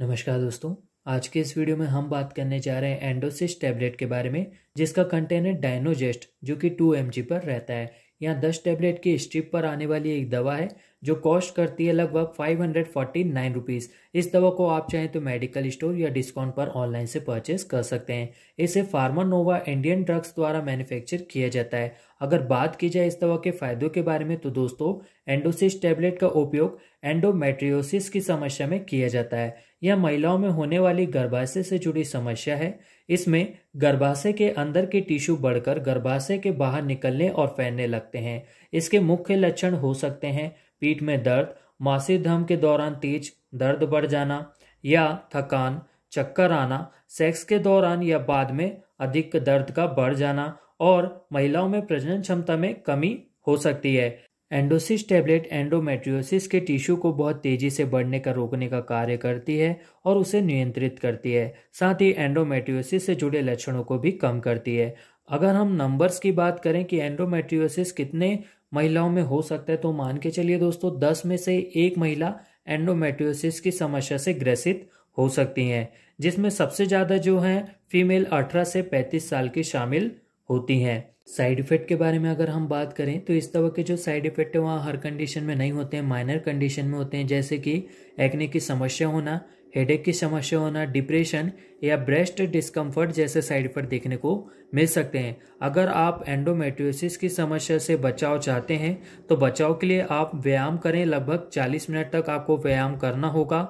नमस्कार दोस्तों आज के इस वीडियो में हम बात करने जा रहे हैं एंडोसिस टैबलेट के बारे में जिसका कंटेनर डायनोजेस्ट जो कि 2 एम पर रहता है यहाँ 10 टैबलेट की स्ट्रिप पर आने वाली एक दवा है जो कॉस्ट करती है लगभग five hundred forty nine rupees इस दवा को आप चाहें तो मेडिकल स्टोर या डिस्काउंट पर ऑनलाइन से परचेस कर सकते हैं इसे फार्मानोवा इंडियन ड्रग्स द्वारा मैन्युफैक्चर किया जाता है अगर बात की जाए इस दवा के फायदों के बारे में तो दोस्तों एंडोसिस टैबलेट का उपयोग एंडोमेट्रियोसिस की समस्या में किया जाता है यह महिलाओं में होने वाली गर्भाशय से जुड़ी समस्या है इसमें गर्भाशय के अंदर के टिश्यू बढ़कर गर्भाशय के बाहर निकलने और फैलने लगते हैं इसके मुख्य लक्षण हो सकते हैं पीठ में दर्द मासिक धर्म के दौरान तेज दर्द बढ़ जाना या थकान चक्कर आना सेक्स के दौरान या बाद में अधिक दर्द का बढ़ जाना और महिलाओं में प्रजनन क्षमता में कमी हो सकती है एंडोसिस टैबलेट एंडोमेट्रियोसिस के टिश्यू को बहुत तेजी से बढ़ने का रोकने का कार्य करती है और उसे नियंत्रित करती है साथ ही एंडोमेट्रियोसिस से जुड़े लक्षणों को भी कम करती है अगर हम नंबर्स की बात करें कि एंडोमेट्रियोसिस कितने महिलाओं में हो सकता है तो मान के चलिए दोस्तों दस में से एक महिला एंडोमेट्रियोसिस की समस्या से ग्रसित हो सकती हैं जिसमें सबसे ज़्यादा जो हैं फीमेल अठारह से पैंतीस साल की शामिल होती हैं साइड इफ़ेक्ट के बारे में अगर हम बात करें तो इस दवा के जो साइड इफ़ेक्ट है वहाँ हर कंडीशन में नहीं होते हैं माइनर कंडीशन में होते हैं जैसे कि एक्ने की समस्या होना हेडेक की समस्या होना डिप्रेशन या ब्रेस्ट डिस्कम्फर्ट जैसे साइड इफेक्ट देखने को मिल सकते हैं अगर आप एंडोमेट्रियोसिस की समस्या से बचाव चाहते हैं तो बचाव के लिए आप व्यायाम करें लगभग 40 मिनट तक आपको व्यायाम करना होगा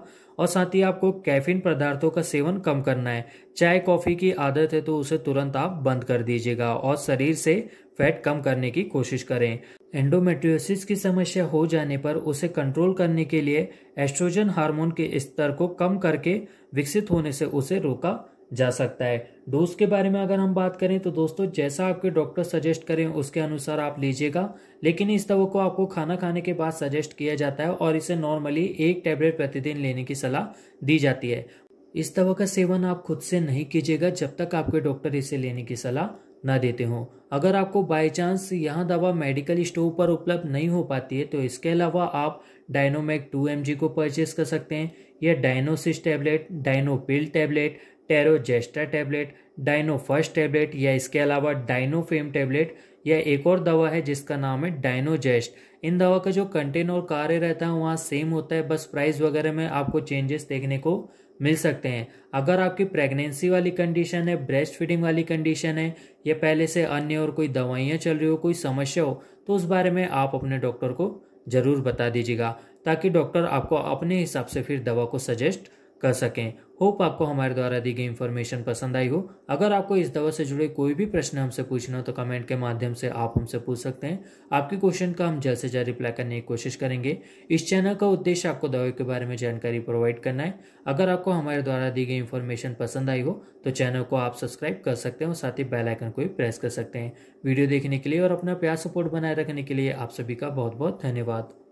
और साथ ही आपको कैफीन पदार्थों का सेवन कम करना है चाय कॉफ़ी की आदत है तो उसे तुरंत आप बंद कर दीजिएगा और शरीर से फैट कम करने की कोशिश करें एंडोमेट्रियोसिस की समस्या हो जाने पर उसे कंट्रोल करने के लिए एस्ट्रोजन हार्मोन के स्तर को कम करके विकसित होने से उसे रोका जा सकता है डोज के बारे में अगर हम बात करें तो दोस्तों जैसा आपके डॉक्टर सजेस्ट करें उसके अनुसार आप लीजिएगा लेकिन इस दवा को आपको खाना खाने के बाद सजेस्ट किया जाता है और इसे नॉर्मली एक टैबलेट प्रतिदिन लेने की सलाह दी जाती है इस दवा का सेवन आप खुद से नहीं कीजिएगा जब तक आपके डॉक्टर इसे लेने की सलाह ना देते हों अगर आपको बाई चांस यह दवा मेडिकल स्टोर पर उपलब्ध नहीं हो पाती है तो इसके अलावा आप डायनोमैक टू एम को परचेज कर सकते हैं यह Dinosis tablet Dinopil tablet Terogesta tablet Dino first tablet या इसके अलावा डाइनोफेम टैबलेट या एक और दवा है जिसका नाम है डाइनोजेस्ट इन दवा का जो कंटेन और कार्य रहता है वहाँ सेम होता है बस प्राइस वगैरह में आपको चेंजेस देखने को मिल सकते हैं अगर आपकी प्रेगनेंसी वाली कंडीशन है ब्रेस्ट फीडिंग वाली कंडीशन है या पहले से अन्य और कोई दवाइयाँ चल रही हो कोई समस्या हो तो उस बारे में आप अपने डॉक्टर को ज़रूर बता दीजिएगा ताकि डॉक्टर आपको अपने हिसाब से फिर दवा को सजेस्ट कर सकें होप आपको हमारे द्वारा दी गई इन्फॉर्मेशन पसंद आई हो अगर आपको इस दवा से जुड़े कोई भी प्रश्न हमसे पूछना हो तो कमेंट के माध्यम से आप हमसे पूछ सकते हैं आपके क्वेश्चन का हम जल्द से जल्द रिप्लाई करने की कोशिश करेंगे इस चैनल का उद्देश्य आपको दवाई के बारे में जानकारी प्रोवाइड करना है अगर आपको हमारे द्वारा दी गई इन्फॉर्मेशन पसंद आई हो तो चैनल को आप सब्सक्राइब कर सकते हैं और साथ ही बेलाइकन को भी प्रेस कर सकते हैं वीडियो देखने के लिए और अपना प्यार सपोर्ट बनाए रखने के लिए आप सभी का बहुत बहुत धन्यवाद